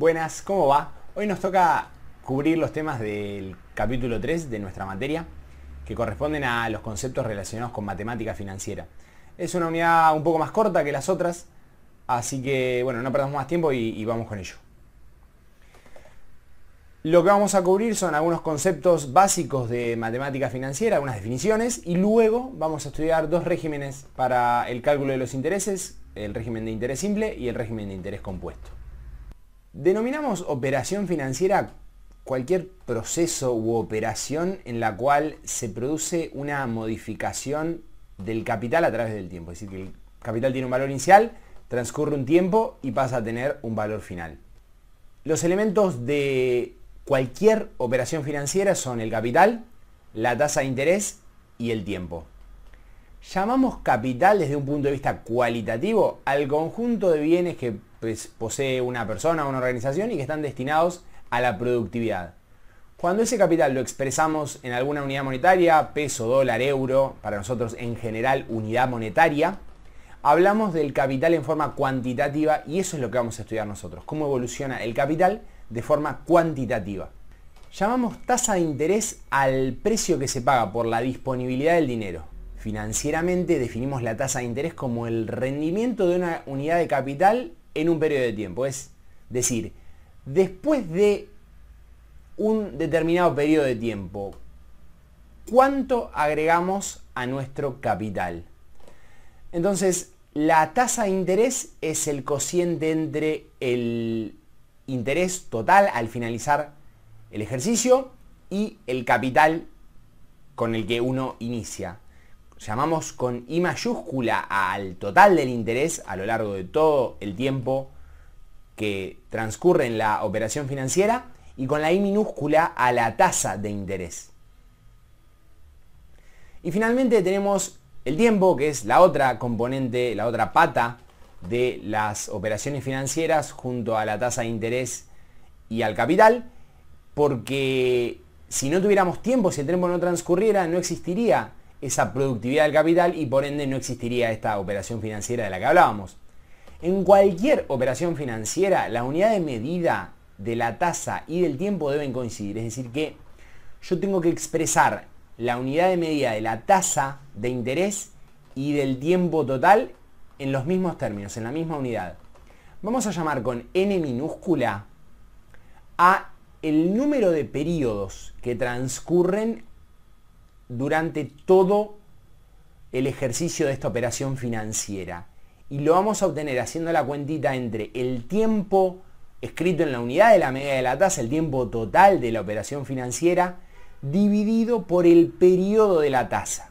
buenas, ¿cómo va? Hoy nos toca cubrir los temas del capítulo 3 de nuestra materia, que corresponden a los conceptos relacionados con matemática financiera. Es una unidad un poco más corta que las otras, así que bueno, no perdamos más tiempo y, vamos con ello. Lo que vamos a cubrir son algunos conceptos básicos de matemática financiera, algunas definiciones, y luego vamos a estudiar dos regímenes para el cálculo de los intereses, el régimen de interés simple y el régimen de interés compuesto. Denominamos operación financiera cualquier proceso u operación en la cual se produce una modificación del capital a través del tiempo. Es decir, que el capital tiene un valor inicial, transcurre un tiempo y pasa a tener un valor final. Los elementos de cualquier operación financiera son el capital, la tasa de interés y el tiempo. Llamamos capital desde un punto de vista cualitativo al conjunto de bienes que pues, posee una persona o una organización y que están destinados a la productividad. Cuando ese capital lo expresamos en alguna unidad monetaria, peso, dólar, euro, para nosotros en general unidad monetaria, hablamos del capital en forma cuantitativa y eso es lo que vamos a estudiar nosotros, cómo evoluciona el capital de forma cuantitativa. Llamamos tasa de interés al precio que se paga por la disponibilidad del dinero. Financieramente definimos la tasa de interés como el rendimiento de una unidad de capital en un periodo de tiempo. Es decir, después de un determinado periodo de tiempo, ¿cuánto agregamos a nuestro capital? Entonces, la tasa de interés es el cociente entre el interés total al finalizar el ejercicio y el capital con el que uno inicia llamamos con I mayúscula al total del interés a lo largo de todo el tiempo que transcurre en la operación financiera y con la I minúscula a la tasa de interés. Y finalmente tenemos el tiempo, que es la otra componente, la otra pata de las operaciones financieras junto a la tasa de interés y al capital, porque si no tuviéramos tiempo, si el tiempo no transcurriera, no existiría esa productividad del capital y por ende no existiría esta operación financiera de la que hablábamos. En cualquier operación financiera, la unidad de medida de la tasa y del tiempo deben coincidir. Es decir, que yo tengo que expresar la unidad de medida de la tasa de interés y del tiempo total en los mismos términos, en la misma unidad. Vamos a llamar con n minúscula a el número de periodos que transcurren durante todo el ejercicio de esta operación financiera. Y lo vamos a obtener haciendo la cuentita entre el tiempo escrito en la unidad de la media de la tasa, el tiempo total de la operación financiera, dividido por el periodo de la tasa.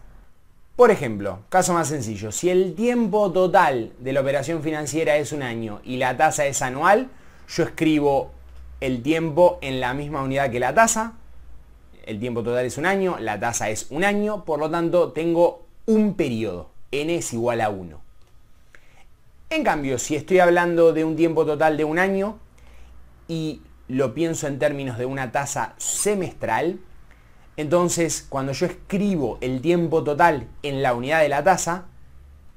Por ejemplo, caso más sencillo, si el tiempo total de la operación financiera es un año y la tasa es anual, yo escribo el tiempo en la misma unidad que la tasa, el tiempo total es un año, la tasa es un año, por lo tanto tengo un periodo, n es igual a 1. En cambio, si estoy hablando de un tiempo total de un año y lo pienso en términos de una tasa semestral, entonces cuando yo escribo el tiempo total en la unidad de la tasa,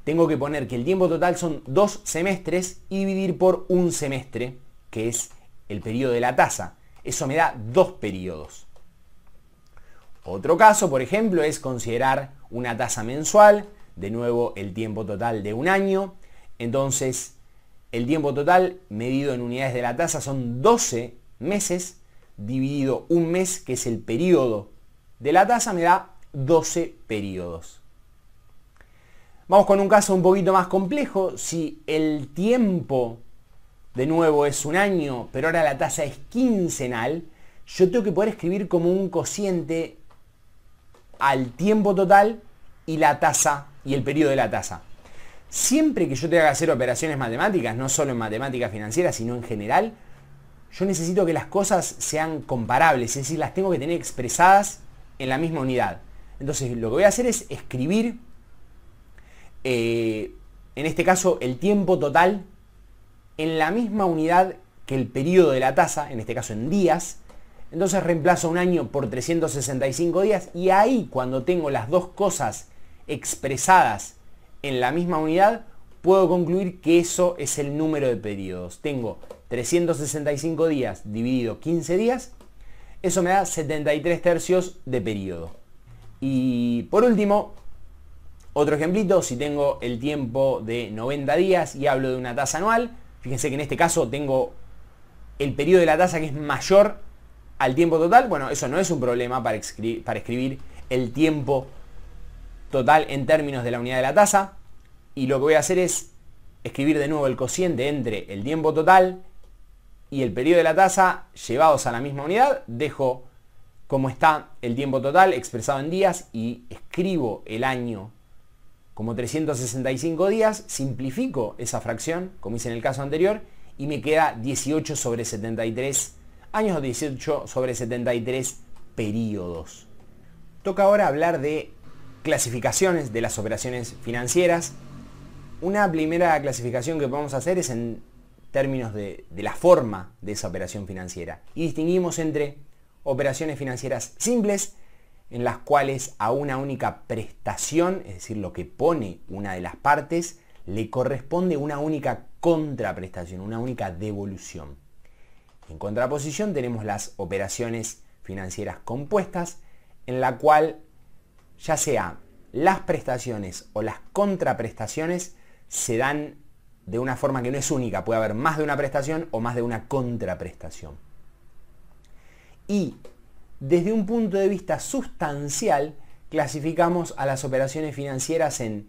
tengo que poner que el tiempo total son dos semestres y dividir por un semestre, que es el periodo de la tasa. Eso me da dos periodos. Otro caso, por ejemplo, es considerar una tasa mensual, de nuevo el tiempo total de un año. Entonces, el tiempo total medido en unidades de la tasa son 12 meses, dividido un mes, que es el periodo de la tasa, me da 12 periodos. Vamos con un caso un poquito más complejo. Si el tiempo de nuevo es un año, pero ahora la tasa es quincenal, yo tengo que poder escribir como un cociente al tiempo total y la tasa y el periodo de la tasa. Siempre que yo tenga que hacer operaciones matemáticas, no solo en matemáticas financieras, sino en general, yo necesito que las cosas sean comparables, es decir, las tengo que tener expresadas en la misma unidad. Entonces, lo que voy a hacer es escribir, eh, en este caso, el tiempo total en la misma unidad que el periodo de la tasa, en este caso en días, entonces reemplazo un año por 365 días y ahí cuando tengo las dos cosas expresadas en la misma unidad, puedo concluir que eso es el número de periodos. Tengo 365 días dividido 15 días, eso me da 73 tercios de periodo. Y por último, otro ejemplito, si tengo el tiempo de 90 días y hablo de una tasa anual, fíjense que en este caso tengo el periodo de la tasa que es mayor al tiempo total, bueno, eso no es un problema para, para escribir el tiempo total en términos de la unidad de la tasa. Y lo que voy a hacer es escribir de nuevo el cociente entre el tiempo total y el periodo de la tasa llevados a la misma unidad. Dejo como está el tiempo total expresado en días y escribo el año como 365 días, simplifico esa fracción, como hice en el caso anterior, y me queda 18 sobre 73 años 18 sobre 73 periodos. Toca ahora hablar de clasificaciones de las operaciones financieras. Una primera clasificación que podemos hacer es en términos de, de, la forma de esa operación financiera. Y distinguimos entre operaciones financieras simples, en las cuales a una única prestación, es decir, lo que pone una de las partes, le corresponde una única contraprestación, una única devolución. En contraposición tenemos las operaciones financieras compuestas, en la cual ya sea las prestaciones o las contraprestaciones se dan de una forma que no es única, puede haber más de una prestación o más de una contraprestación. Y desde un punto de vista sustancial, clasificamos a las operaciones financieras en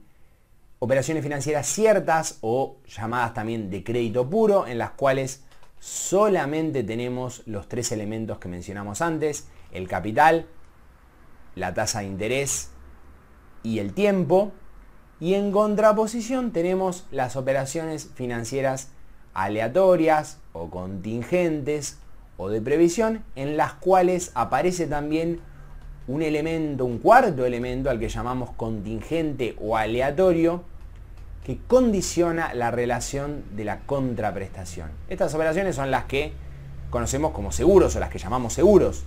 operaciones financieras ciertas o llamadas también de crédito puro, en las cuales solamente tenemos los tres elementos que mencionamos antes, el capital, la tasa de interés y el tiempo. Y en contraposición tenemos las operaciones financieras aleatorias o contingentes o de previsión en las cuales aparece también un elemento, un cuarto elemento al que llamamos contingente o aleatorio, que condiciona la relación de la contraprestación. Estas operaciones son las que conocemos como seguros o las que llamamos seguros.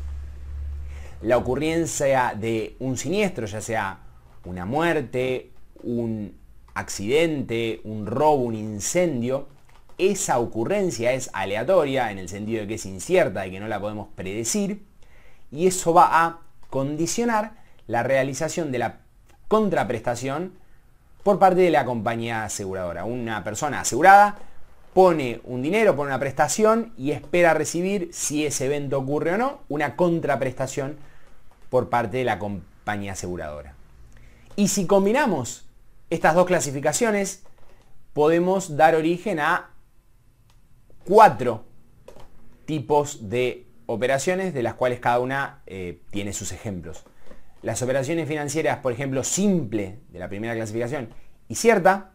La ocurrencia de un siniestro, ya sea una muerte, un accidente, un robo, un incendio, esa ocurrencia es aleatoria en el sentido de que es incierta y que no la podemos predecir y eso va a condicionar la realización de la contraprestación por parte de la compañía aseguradora. Una persona asegurada pone un dinero, pone una prestación y espera recibir, si ese evento ocurre o no, una contraprestación por parte de la compañía aseguradora. Y si combinamos estas dos clasificaciones, podemos dar origen a cuatro tipos de operaciones, de las cuales cada una eh, tiene sus ejemplos las operaciones financieras, por ejemplo, simple de la primera clasificación y cierta,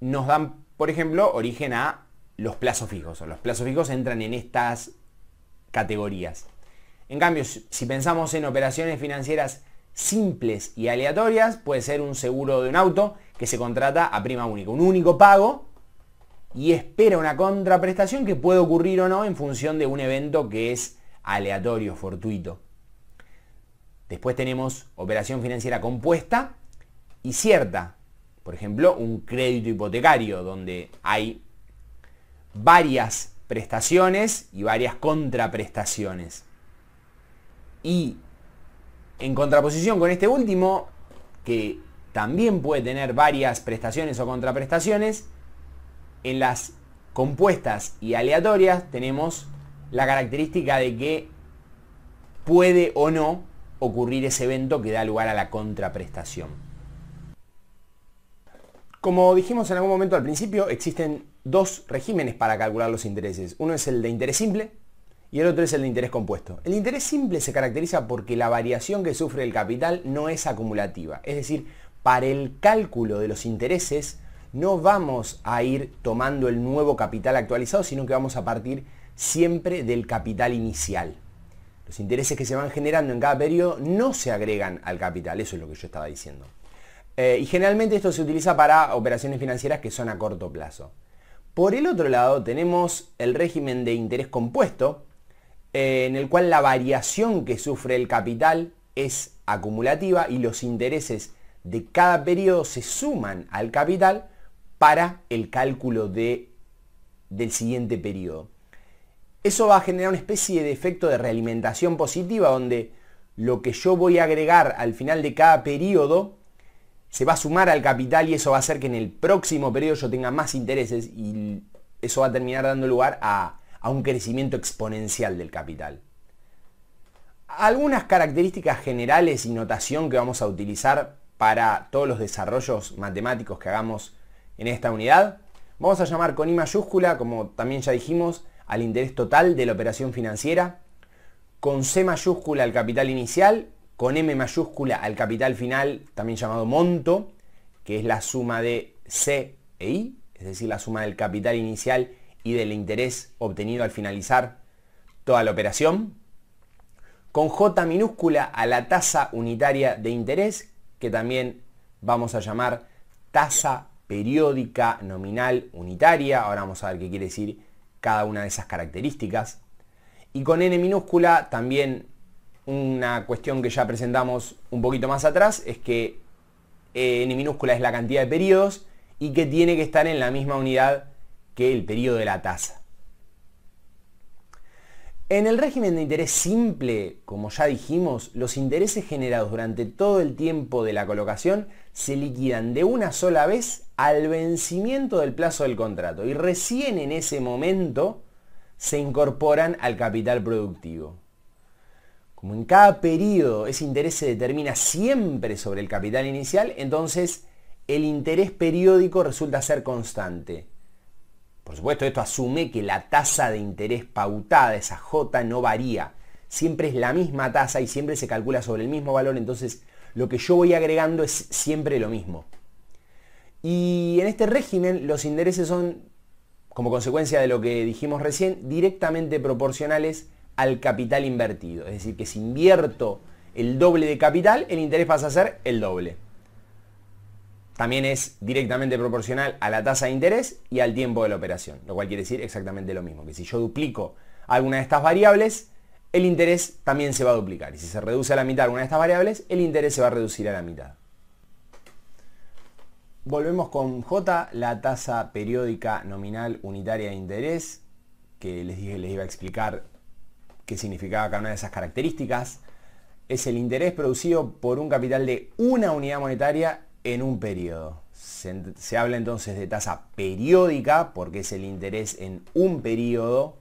nos dan, por ejemplo, origen a los plazos fijos. los plazos fijos entran en estas categorías. En cambio, si pensamos en operaciones financieras simples y aleatorias, puede ser un seguro de un auto que se contrata a prima única, un único pago y espera una contraprestación que puede ocurrir o no en función de un evento que es aleatorio, fortuito. Después tenemos operación financiera compuesta y cierta. Por ejemplo, un crédito hipotecario donde hay varias prestaciones y varias contraprestaciones. Y en contraposición con este último, que también puede tener varias prestaciones o contraprestaciones, en las compuestas y aleatorias tenemos la característica de que puede o no ocurrir ese evento que da lugar a la contraprestación. Como dijimos en algún momento al principio, existen dos regímenes para calcular los intereses. Uno es el de interés simple y el otro es el de interés compuesto. El interés simple se caracteriza porque la variación que sufre el capital no es acumulativa. Es decir, para el cálculo de los intereses no vamos a ir tomando el nuevo capital actualizado, sino que vamos a partir siempre del capital inicial. Los intereses que se van generando en cada periodo no se agregan al capital, eso es lo que yo estaba diciendo. Eh, y generalmente esto se utiliza para operaciones financieras que son a corto plazo. Por el otro lado tenemos el régimen de interés compuesto, eh, en el cual la variación que sufre el capital es acumulativa y los intereses de cada periodo se suman al capital para el cálculo del siguiente periodo. Eso va a generar una especie de efecto de realimentación positiva donde lo que yo voy a agregar al final de cada periodo se va a sumar al capital y eso va a hacer que en el próximo periodo yo tenga más intereses y eso va a terminar dando lugar a, un crecimiento exponencial del capital. Algunas características generales y notación que vamos a utilizar para todos los desarrollos matemáticos que hagamos en esta unidad. Vamos a llamar con I mayúscula, como también ya dijimos, al interés total de la operación financiera, con C mayúscula al capital inicial, con M mayúscula al capital final, también llamado monto, que es la suma de C e I, es decir, la suma del capital inicial y del interés obtenido al finalizar toda la operación. Con J minúscula a la tasa unitaria de interés, que también vamos a llamar tasa periódica nominal unitaria. Ahora vamos a ver qué quiere decir cada una de esas características. Y con n minúscula también una cuestión que ya presentamos un poquito más atrás es que eh, n minúscula es la cantidad de periodos y que tiene que estar en la misma unidad que el periodo de la tasa. En el régimen de interés simple, como ya dijimos, los intereses generados durante todo el tiempo de la colocación se liquidan de una sola vez al vencimiento del plazo del contrato y recién en ese momento se incorporan al capital productivo. Como en cada periodo ese interés se determina siempre sobre el capital inicial, entonces el interés periódico resulta ser constante por supuesto, esto asume que la tasa de interés pautada, esa J, no varía. Siempre es la misma tasa y siempre se calcula sobre el mismo valor, entonces lo que yo voy agregando es siempre lo mismo. Y en este régimen los intereses son, como consecuencia de lo que dijimos recién, directamente proporcionales al capital invertido. Es decir, que si invierto el doble de capital, el interés pasa a ser el doble también es directamente proporcional a la tasa de interés y al tiempo de la operación, lo cual quiere decir exactamente lo mismo, que si yo duplico alguna de estas variables, el interés también se va a duplicar. Y si se reduce a la mitad alguna de estas variables, el interés se va a reducir a la mitad. Volvemos con J, la tasa periódica nominal unitaria de interés, que les dije les iba a explicar qué significaba cada una de esas características. Es el interés producido por un capital de una unidad monetaria en un periodo. Se, habla entonces de tasa periódica porque es el interés en un periodo.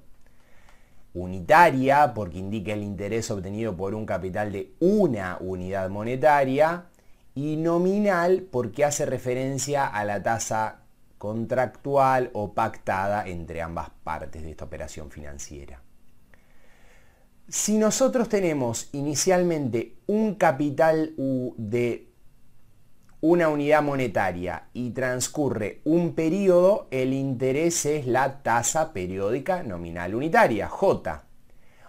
Unitaria porque indica el interés obtenido por un capital de una unidad monetaria. Y nominal porque hace referencia a la tasa contractual o pactada entre ambas partes de esta operación financiera. Si nosotros tenemos inicialmente un capital de una unidad monetaria y transcurre un periodo, el interés es la tasa periódica nominal unitaria, J.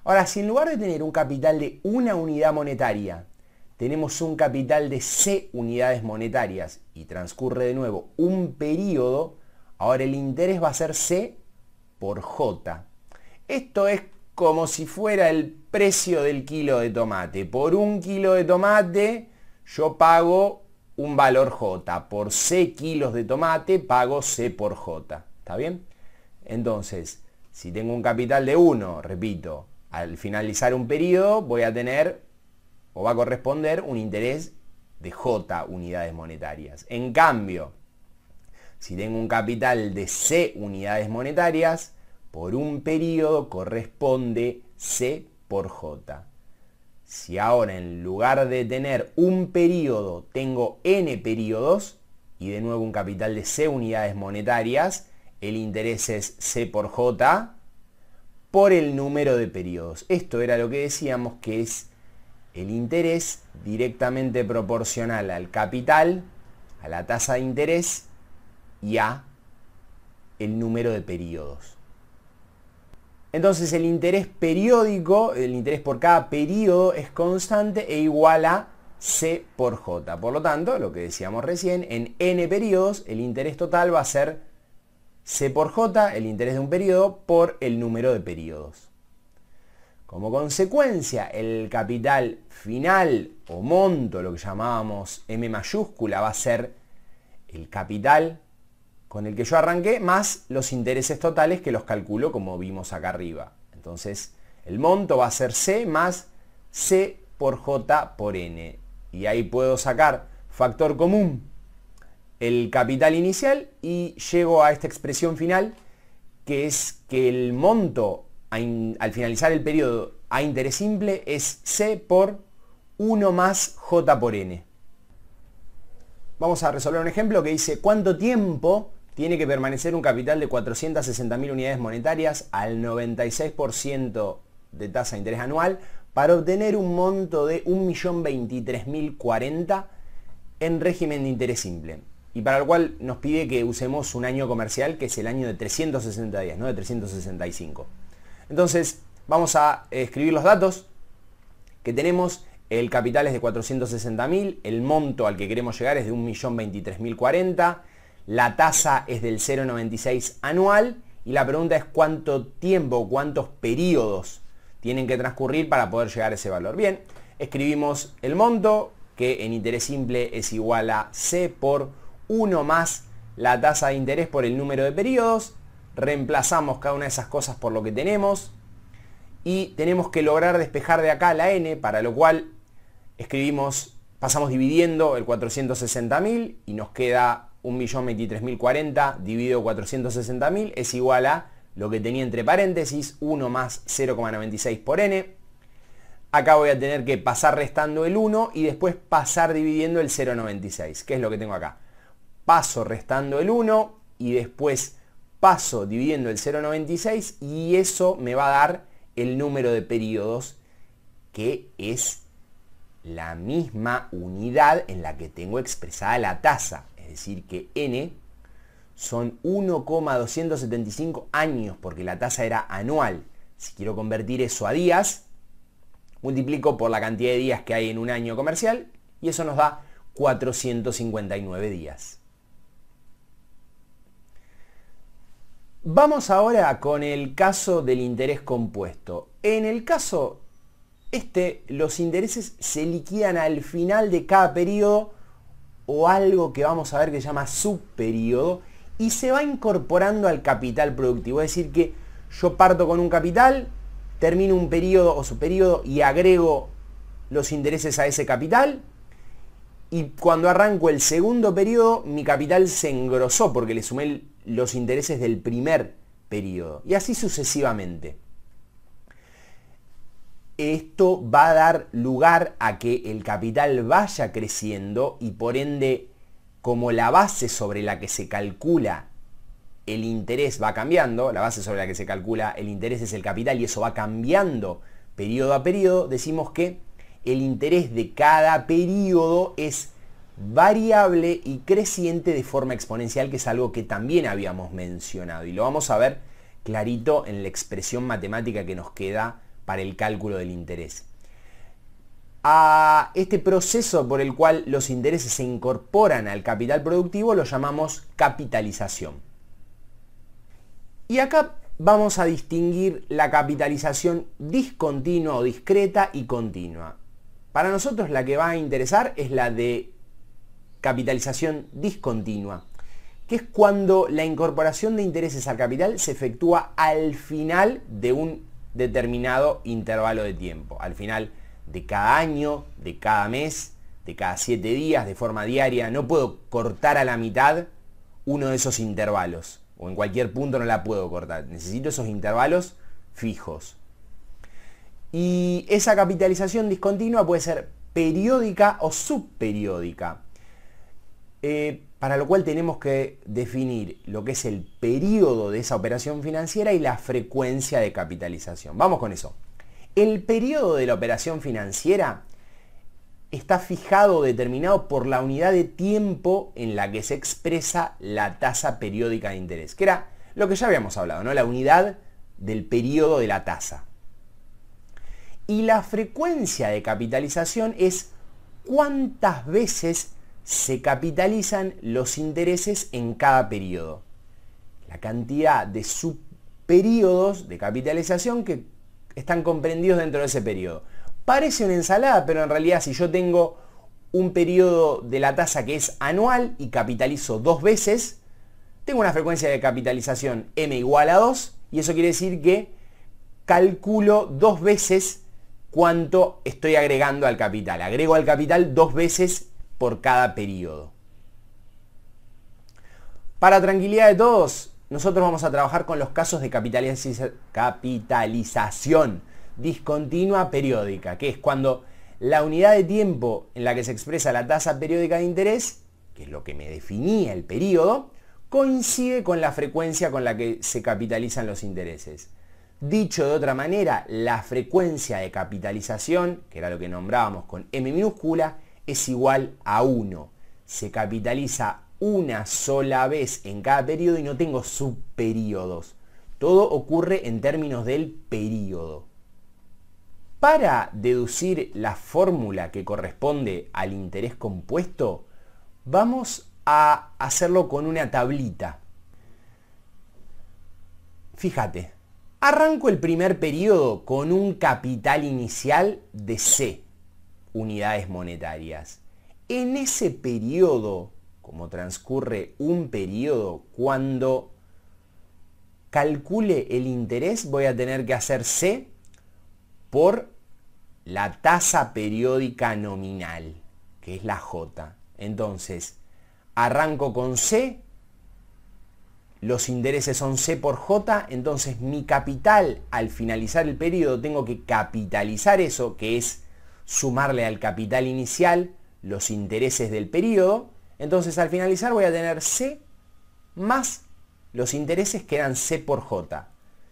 Ahora, si en lugar de tener un capital de una unidad monetaria, tenemos un capital de C unidades monetarias y transcurre de nuevo un periodo, ahora el interés va a ser C por J. Esto es como si fuera el precio del kilo de tomate. Por un kilo de tomate yo pago un valor J. Por C kilos de tomate pago C por J. ¿Está bien? Entonces, si tengo un capital de 1, repito, al finalizar un periodo voy a tener o va a corresponder un interés de J unidades monetarias. En cambio, si tengo un capital de C unidades monetarias, por un periodo corresponde C por J. Si ahora en lugar de tener un periodo tengo n periodos y de nuevo un capital de c unidades monetarias, el interés es c por j por el número de periodos. Esto era lo que decíamos que es el interés directamente proporcional al capital, a la tasa de interés y a el número de periodos. Entonces el interés periódico, el interés por cada periodo es constante e igual a C por J. Por lo tanto, lo que decíamos recién, en n periodos el interés total va a ser C por J, el interés de un periodo, por el número de periodos. Como consecuencia, el capital final o monto, lo que llamábamos M mayúscula, va a ser el capital con el que yo arranqué, más los intereses totales que los calculo como vimos acá arriba. Entonces, el monto va a ser C más C por J por N. Y ahí puedo sacar factor común, el capital inicial y llego a esta expresión final, que es que el monto al finalizar el periodo a interés simple es C por 1 más J por N. Vamos a resolver un ejemplo que dice cuánto tiempo tiene que permanecer un capital de 460.000 unidades monetarias al 96% de tasa de interés anual para obtener un monto de 1.023.040 en régimen de interés simple. Y para el cual nos pide que usemos un año comercial que es el año de 360 días, no de 365. Entonces, vamos a escribir los datos que tenemos. El capital es de 460.000, el monto al que queremos llegar es de 1.023.040 la tasa es del 0,96 anual y la pregunta es cuánto tiempo, cuántos periodos tienen que transcurrir para poder llegar a ese valor. Bien, escribimos el monto que en interés simple es igual a C por 1 más la tasa de interés por el número de periodos. Reemplazamos cada una de esas cosas por lo que tenemos. Y tenemos que lograr despejar de acá la n, para lo cual escribimos, pasamos dividiendo el 460.000 y nos queda 1.023.040 dividido 460.000 es igual a lo que tenía entre paréntesis, 1 más 0,96 por n. Acá voy a tener que pasar restando el 1 y después pasar dividiendo el 0,96, ¿Qué es lo que tengo acá. Paso restando el 1 y después paso dividiendo el 0,96 y eso me va a dar el número de periodos que es la misma unidad en la que tengo expresada la tasa decir que n son 1,275 años, porque la tasa era anual. Si quiero convertir eso a días, multiplico por la cantidad de días que hay en un año comercial y eso nos da 459 días. Vamos ahora con el caso del interés compuesto. En el caso este, los intereses se liquidan al final de cada periodo o algo que vamos a ver que se llama subperíodo, y se va incorporando al capital productivo. Es decir, que yo parto con un capital, termino un periodo o subperiodo y agrego los intereses a ese capital. Y cuando arranco el segundo periodo, mi capital se engrosó porque le sumé los intereses del primer periodo. Y así sucesivamente esto va a dar lugar a que el capital vaya creciendo y por ende, como la base sobre la que se calcula el interés va cambiando, la base sobre la que se calcula el interés es el capital y eso va cambiando periodo a periodo, decimos que el interés de cada periodo es variable y creciente de forma exponencial, que es algo que también habíamos mencionado y lo vamos a ver clarito en la expresión matemática que nos queda para el cálculo del interés. A este proceso por el cual los intereses se incorporan al capital productivo lo llamamos capitalización. Y acá vamos a distinguir la capitalización discontinua o discreta y continua. Para nosotros la que va a interesar es la de capitalización discontinua, que es cuando la incorporación de intereses al capital se efectúa al final de un determinado intervalo de tiempo. Al final de cada año, de cada mes, de cada siete días, de forma diaria. No puedo cortar a la mitad uno de esos intervalos. O en cualquier punto no la puedo cortar. Necesito esos intervalos fijos. Y esa capitalización discontinua puede ser periódica o subperiódica. Eh, para lo cual tenemos que definir lo que es el periodo de esa operación financiera y la frecuencia de capitalización. Vamos con eso. El periodo de la operación financiera está fijado o determinado por la unidad de tiempo en la que se expresa la tasa periódica de interés, que era lo que ya habíamos hablado, ¿no? La unidad del periodo de la tasa. Y la frecuencia de capitalización es cuántas veces se capitalizan los intereses en cada periodo. La cantidad de subperíodos de capitalización que están comprendidos dentro de ese periodo. Parece una ensalada, pero en realidad si yo tengo un periodo de la tasa que es anual y capitalizo dos veces, tengo una frecuencia de capitalización m igual a 2 y eso quiere decir que calculo dos veces cuánto estoy agregando al capital. Agrego al capital dos veces por cada periodo. Para tranquilidad de todos, nosotros vamos a trabajar con los casos de capitalización discontinua periódica, que es cuando la unidad de tiempo en la que se expresa la tasa periódica de interés, que es lo que me definía el periodo, coincide con la frecuencia con la que se capitalizan los intereses. Dicho de otra manera, la frecuencia de capitalización, que era lo que nombrábamos con M minúscula, es igual a 1. Se capitaliza una sola vez en cada periodo y no tengo subperíodos. Todo ocurre en términos del período. Para deducir la fórmula que corresponde al interés compuesto, vamos a hacerlo con una tablita. Fíjate, arranco el primer periodo con un capital inicial de C unidades monetarias. En ese periodo, como transcurre un periodo, cuando calcule el interés voy a tener que hacer C por la tasa periódica nominal, que es la J. Entonces, arranco con C, los intereses son C por J, entonces mi capital al finalizar el periodo tengo que capitalizar eso, que es sumarle al capital inicial los intereses del periodo, entonces al finalizar voy a tener C más los intereses que eran C por J.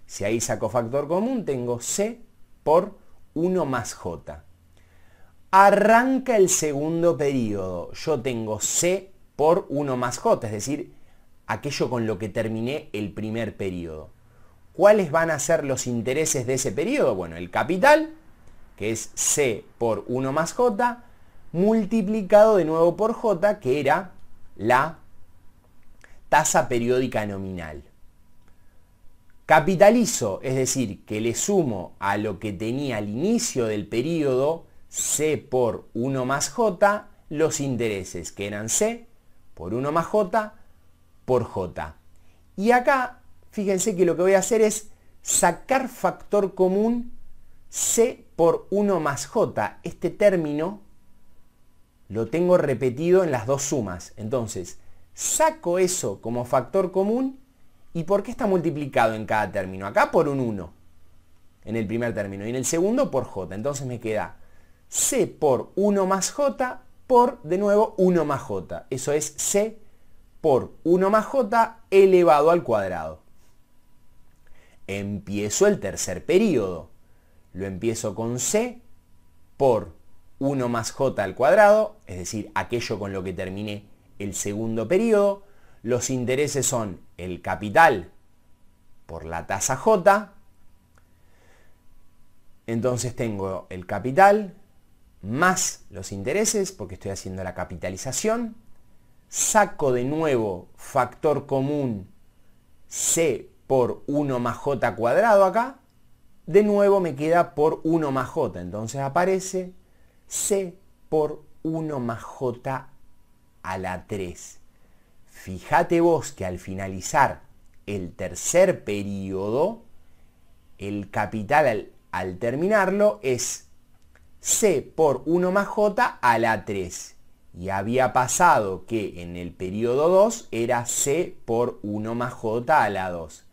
Si ahí saco factor común, tengo C por 1 más J. Arranca el segundo periodo. Yo tengo C por 1 más J, es decir, aquello con lo que terminé el primer periodo. ¿Cuáles van a ser los intereses de ese periodo? Bueno, el capital que es c por 1 más j, multiplicado de nuevo por j, que era la tasa periódica nominal. Capitalizo, es decir, que le sumo a lo que tenía al inicio del periodo, c por 1 más j, los intereses, que eran c por 1 más j por j. Y acá, fíjense que lo que voy a hacer es sacar factor común C por 1 más J. Este término lo tengo repetido en las dos sumas. Entonces, saco eso como factor común. ¿Y por qué está multiplicado en cada término? Acá por un 1, en el primer término. Y en el segundo por J. Entonces me queda C por 1 más J por, de nuevo, 1 más J. Eso es C por 1 más J elevado al cuadrado. Empiezo el tercer periodo lo empiezo con C por 1 más j al cuadrado, es decir, aquello con lo que terminé el segundo periodo. Los intereses son el capital por la tasa j. Entonces tengo el capital más los intereses, porque estoy haciendo la capitalización. Saco de nuevo factor común C por 1 más j cuadrado acá de nuevo me queda por 1 más j. Entonces aparece c por 1 más j a la 3. Fíjate vos que al finalizar el tercer periodo, el capital al, al terminarlo es c por 1 más j a la 3. Y había pasado que en el periodo 2 era c por 1 más j a la 2.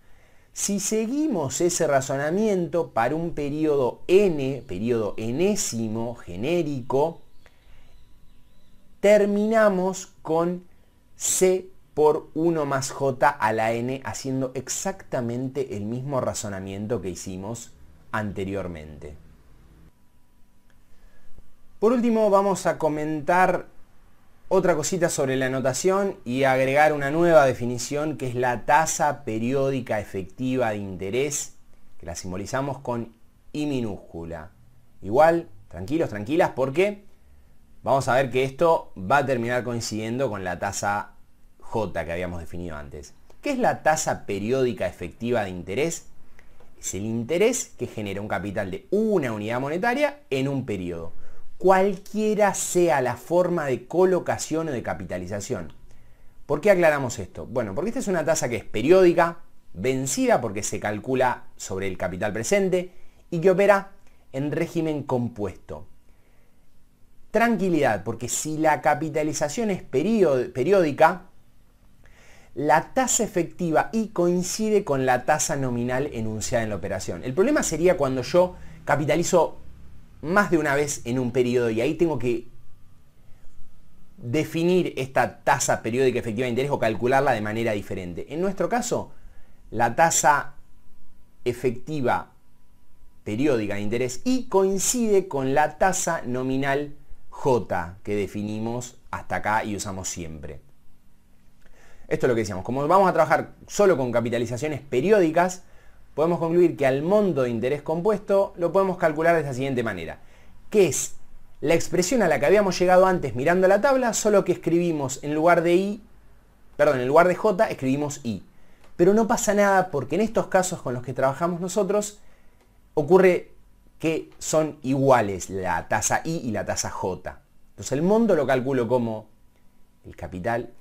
Si seguimos ese razonamiento para un periodo n, periodo enésimo, genérico, terminamos con c por 1 más j a la n, haciendo exactamente el mismo razonamiento que hicimos anteriormente. Por último, vamos a comentar otra cosita sobre la anotación y agregar una nueva definición que es la tasa periódica efectiva de interés, que la simbolizamos con I minúscula. Igual, tranquilos, tranquilas, porque vamos a ver que esto va a terminar coincidiendo con la tasa J que habíamos definido antes. ¿Qué es la tasa periódica efectiva de interés? Es el interés que genera un capital de una unidad monetaria en un periodo cualquiera sea la forma de colocación o de capitalización. ¿Por qué aclaramos esto? Bueno, porque esta es una tasa que es periódica, vencida porque se calcula sobre el capital presente y que opera en régimen compuesto. Tranquilidad, porque si la capitalización es periódica, la tasa efectiva y coincide con la tasa nominal enunciada en la operación. El problema sería cuando yo capitalizo más de una vez en un periodo y ahí tengo que definir esta tasa periódica efectiva de interés o calcularla de manera diferente. En nuestro caso, la tasa efectiva periódica de interés y coincide con la tasa nominal J que definimos hasta acá y usamos siempre. Esto es lo que decíamos, como vamos a trabajar solo con capitalizaciones periódicas, podemos concluir que al monto de interés compuesto lo podemos calcular de la siguiente manera, que es la expresión a la que habíamos llegado antes mirando la tabla, solo que escribimos en lugar de i, perdón, en lugar de j escribimos i. Pero no pasa nada porque en estos casos con los que trabajamos nosotros ocurre que son iguales la tasa i y la tasa j. Entonces el monto lo calculo como el capital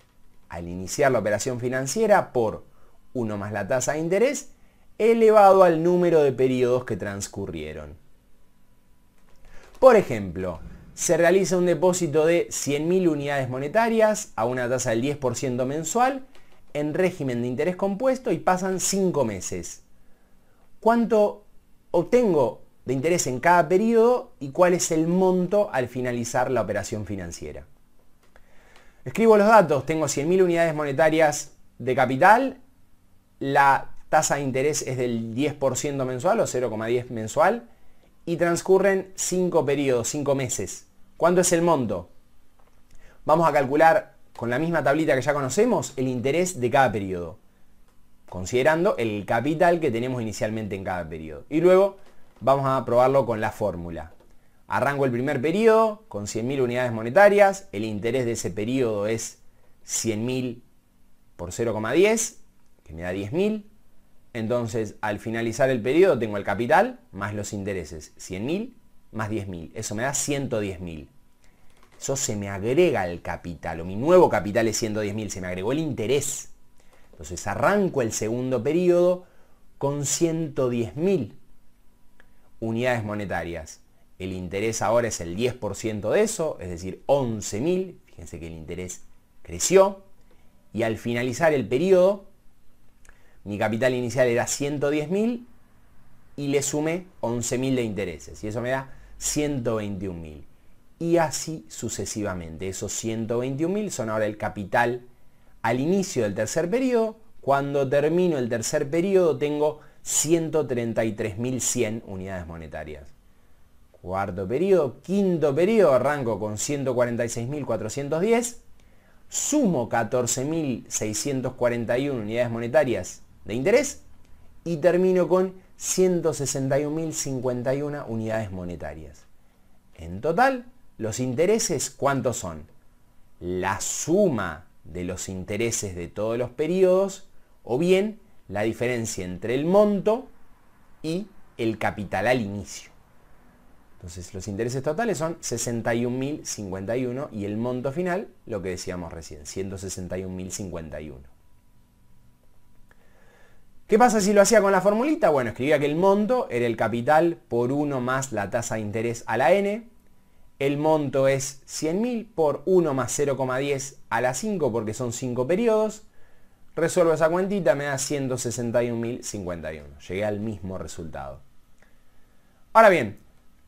al iniciar la operación financiera por 1 más la tasa de interés elevado al número de periodos que transcurrieron. Por ejemplo, se realiza un depósito de 100.000 unidades monetarias a una tasa del 10% mensual en régimen de interés compuesto y pasan 5 meses. ¿Cuánto obtengo de interés en cada periodo y cuál es el monto al finalizar la operación financiera? Escribo los datos, tengo 100.000 unidades monetarias de capital, la tasa de interés es del 10% mensual o 0,10 mensual y transcurren 5 periodos, 5 meses. ¿Cuánto es el monto? Vamos a calcular con la misma tablita que ya conocemos el interés de cada periodo, considerando el capital que tenemos inicialmente en cada periodo. Y luego vamos a probarlo con la fórmula. Arranco el primer periodo con 100.000 unidades monetarias, el interés de ese periodo es 100.000 por 0,10, que me da 10.000. Entonces, al finalizar el periodo tengo el capital más los intereses, 100.000 más 10.000. Eso me da 110.000. Eso se me agrega al capital, o mi nuevo capital es 110.000, se me agregó el interés. Entonces arranco el segundo periodo con 110.000 unidades monetarias. El interés ahora es el 10% de eso, es decir, 11.000. Fíjense que el interés creció. Y al finalizar el periodo mi capital inicial era 110.000 y le sumé 11.000 de intereses. Y eso me da 121.000. Y así sucesivamente. Esos 121.000 son ahora el capital al inicio del tercer periodo. Cuando termino el tercer periodo tengo 133.100 unidades monetarias. Cuarto periodo, quinto periodo, arranco con 146.410, sumo 14.641 unidades monetarias de interés y termino con 161.051 unidades monetarias. En total, los intereses, ¿cuántos son? La suma de los intereses de todos los periodos o bien la diferencia entre el monto y el capital al inicio. Entonces los intereses totales son 61.051 y el monto final, lo que decíamos recién, 161.051. ¿Qué pasa si lo hacía con la formulita? Bueno, escribía que el monto era el capital por 1 más la tasa de interés a la n. El monto es 100.000 por 1 más 0,10 a la 5 porque son 5 periodos. Resuelvo esa cuentita, me da 161.051. Llegué al mismo resultado. Ahora bien,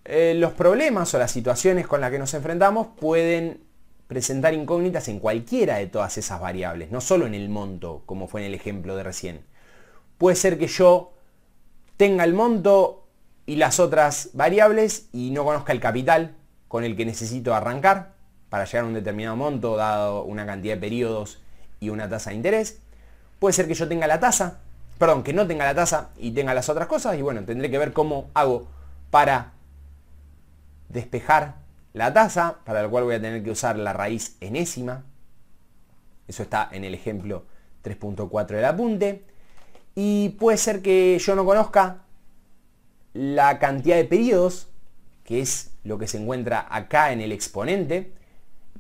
eh, los problemas o las situaciones con las que nos enfrentamos pueden presentar incógnitas en cualquiera de todas esas variables, no solo en el monto, como fue en el ejemplo de recién puede ser que yo tenga el monto y las otras variables y no conozca el capital con el que necesito arrancar para llegar a un determinado monto, dado una cantidad de periodos y una tasa de interés. Puede ser que yo tenga la tasa, perdón, que no tenga la tasa y tenga las otras cosas y bueno, tendré que ver cómo hago para despejar la tasa, para lo cual voy a tener que usar la raíz enésima. Eso está en el ejemplo 3.4 del apunte. Y puede ser que yo no conozca la cantidad de periodos, que es lo que se encuentra acá en el exponente,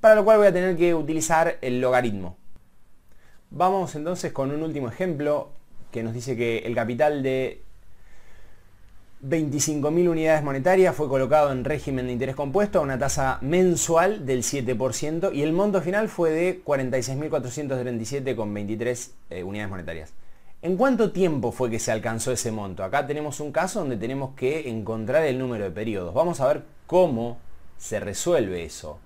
para lo cual voy a tener que utilizar el logaritmo. Vamos entonces con un último ejemplo que nos dice que el capital de 25.000 unidades monetarias fue colocado en régimen de interés compuesto a una tasa mensual del 7% y el monto final fue de 46.437,23 eh, unidades monetarias. ¿En cuánto tiempo fue que se alcanzó ese monto? Acá tenemos un caso donde tenemos que encontrar el número de periodos. Vamos a ver cómo se resuelve eso.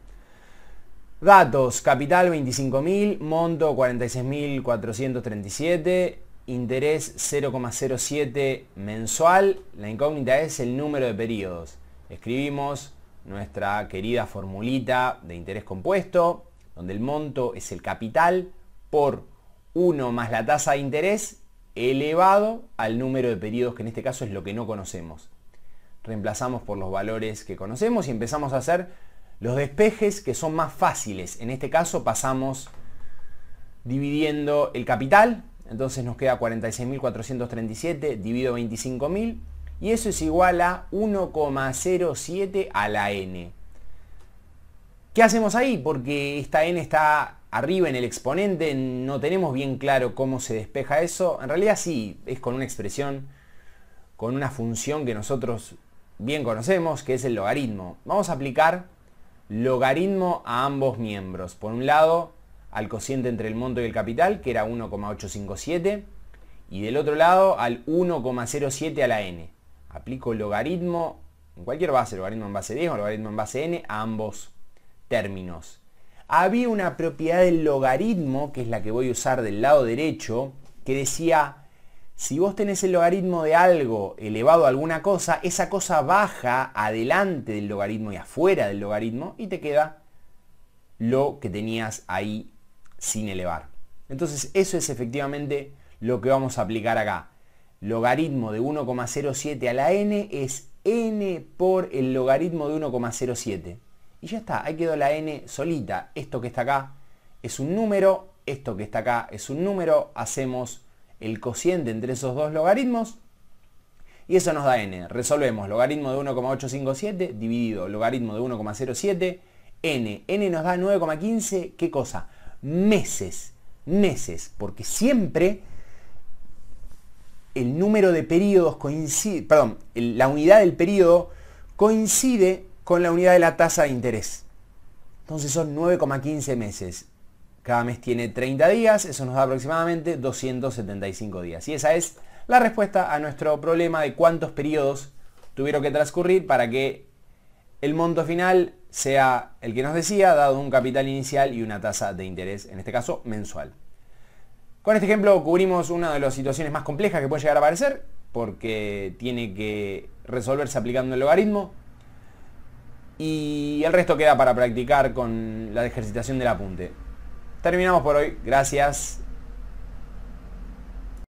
Datos, capital 25.000, monto 46.437, interés 0,07 mensual. La incógnita es el número de periodos. Escribimos nuestra querida formulita de interés compuesto, donde el monto es el capital por 1 más la tasa de interés elevado al número de periodos, que en este caso es lo que no conocemos. Reemplazamos por los valores que conocemos y empezamos a hacer los despejes que son más fáciles. En este caso pasamos dividiendo el capital, entonces nos queda 46.437 dividido 25.000 y eso es igual a 1,07 a la n. ¿Qué hacemos ahí? Porque esta n está arriba en el exponente, no tenemos bien claro cómo se despeja eso. En realidad sí, es con una expresión, con una función que nosotros bien conocemos, que es el logaritmo. Vamos a aplicar logaritmo a ambos miembros. Por un lado, al cociente entre el monto y el capital, que era 1,857, y del otro lado al 1,07 a la n. Aplico logaritmo en cualquier base, logaritmo en base 10 o logaritmo en base n, a ambos términos había una propiedad del logaritmo, que es la que voy a usar del lado derecho, que decía, si vos tenés el logaritmo de algo elevado a alguna cosa, esa cosa baja adelante del logaritmo y afuera del logaritmo y te queda lo que tenías ahí sin elevar. Entonces eso es efectivamente lo que vamos a aplicar acá. Logaritmo de 1,07 a la n es n por el logaritmo de 1,07. Y ya está, ahí quedó la n solita. Esto que está acá es un número, esto que está acá es un número. Hacemos el cociente entre esos dos logaritmos y eso nos da n. Resolvemos logaritmo de 1,857 dividido logaritmo de 1,07, n. n nos da 9,15, ¿qué cosa? Meses, meses, porque siempre el número de periodos coincide, perdón, la unidad del periodo coincide con la unidad de la tasa de interés. Entonces son 9,15 meses. Cada mes tiene 30 días, eso nos da aproximadamente 275 días. Y esa es la respuesta a nuestro problema de cuántos periodos tuvieron que transcurrir para que el monto final sea el que nos decía, dado un capital inicial y una tasa de interés, en este caso mensual. Con este ejemplo cubrimos una de las situaciones más complejas que puede llegar a aparecer, porque tiene que resolverse aplicando el logaritmo, y el resto queda para practicar con la ejercitación del apunte. Terminamos por hoy, gracias.